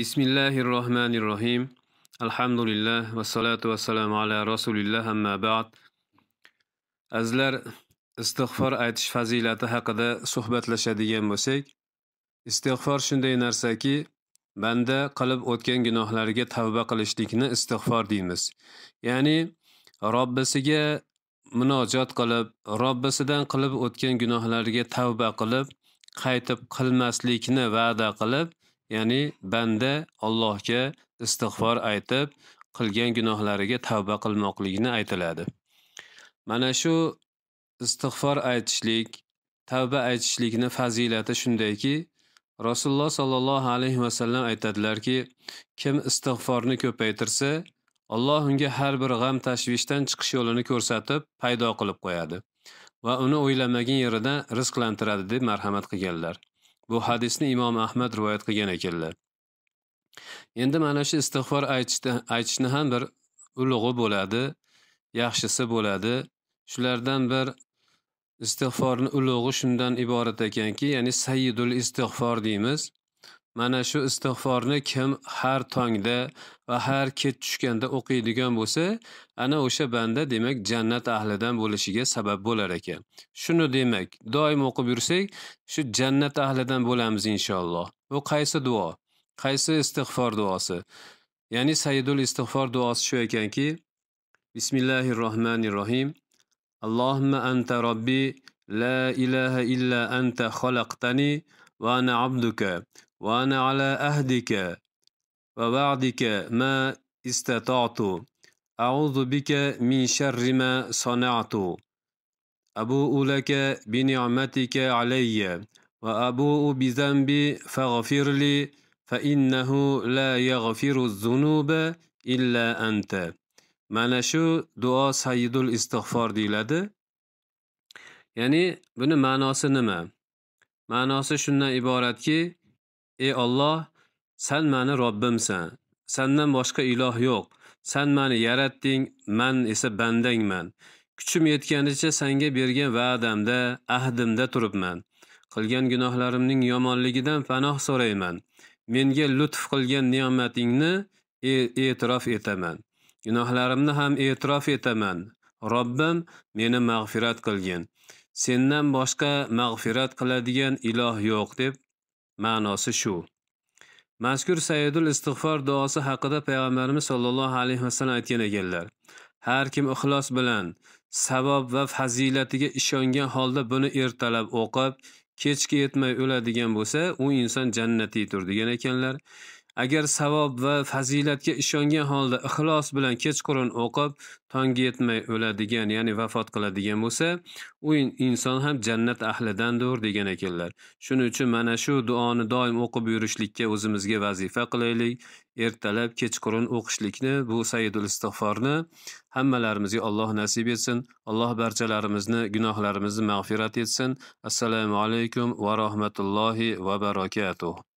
bismillahi rohmanir rohim alhamdulillah vassalatu vassalamu ala rasulilloh amma ba'd azizlar istig'for aytish fazilati haqida suhbatlashadigan bo'lsak istig'for shunday narsaki banda qilib o'tgan gunohlariga tavba qilishlikni istig'for deymiz ya'ni robbisiga munojot qilib robbisidan qilib o'tgan gunohlariga tavba qilib qaytib qilmaslikni va'da qilib ya'ni banda Allohga istig'for aytib, qilgan gunohlariga tavba qilmoqligini aytiladi. Mana shu istig'for aytishlik, tavba aytishlikni fazilati shundayki, Rasululloh sallallohu alayhi va sallam aytadilarki, kim istig'forni ko'paytirsa, Alloh unga har bir g'am tashvishdan chiqish yo'lini ko'rsatib, paydo qilib qo'yadi va uni o'ylamagan yeridan rizqlantiradi deb marhamat qilganlar. bu hadisni imom ahmad rivoyat qilgan ekanlar endi mana shu istig'for aytishni ham bir ulug'i bo'ladi yaxshisi bo'ladi shulardan bir istig'forni ulug'i shundan iborat ekanki ya'ni sayyidul istig'for deymiz mana shu istig'forni kim har tongda va har kech tushganda o'qiydigan bo'lsa ana o'sha banda demak jannat ahlidan bo'lishiga sabab bo'lar ekan shuni demak doim o'qib yursak shu jannat ahlidan bo'lamiz inshaalloh bu qaysi duo qaysi istig'for duosi ya'ni sayyidul istig'for duosi shu ekanki bismillahi rohmanir rohim allohimma anta robbi la ilaha illa anta xalaqtani va ana abduka وأنا على أهدك ووعدك ما استطعت أعوذ بك من شر ما صنعت أبوء لك بنعمتك علي وأبوء بذنبي فاغفر لي فإنه لا يغفر الذنوب إلا أنت mana shu duo sayyidul istig'for deyiladi ya'ni buni ma'nosi nima ma'nosi shundan iboratki ey Alloh, san meni Robbimsan. Sandan boshqa iloh yo'q. San meni yaratding, men esa bandangman. Kuchim yetganicha senga bergan va'damda, ahdimda turibman. Qilgan gunohlarimning yomonligidan panoh so'rayman. Menga lutf qilgan ne'matingni e-, e'tirof etaman. Gunohlarimni ham e'tirof etaman. Robbim meni mag'firat qilgin. Sendan boshqa mag'firat qiladigan iloh yo'q deb Ma'nosi shu. Mazkur Sayyidul istig'for duosi haqida payg'ambarimiz sollallohu alayhi vasallam aytgan ekanlar. Har kim ixlos bilan savob va fazilatiga ishongan holda buni ertalab o'qib, kechga yetmay o'ladigan bo'lsa, u inson jannatiydir degan ekanlar. agar savob va fazilatga ishongan holda ixlos bilan kechqurun o'qib tongga yetmay o'ladigan ya'ni vafot qiladigan bo'lsa u inson ham jannat ahlidandir degan ekanlar shuning uchun mana shu duoni doim o'qib yurishlikka o'zimizga vazifa qilaylik ertalab kechqurun o'qishlikni bu saidul istig'forni hammalarimizga alloh nasib etsin alloh barchalarimizni gunohlarimizni mag'firat etsin assalomu alaykum va rahmatullohi va barakatuh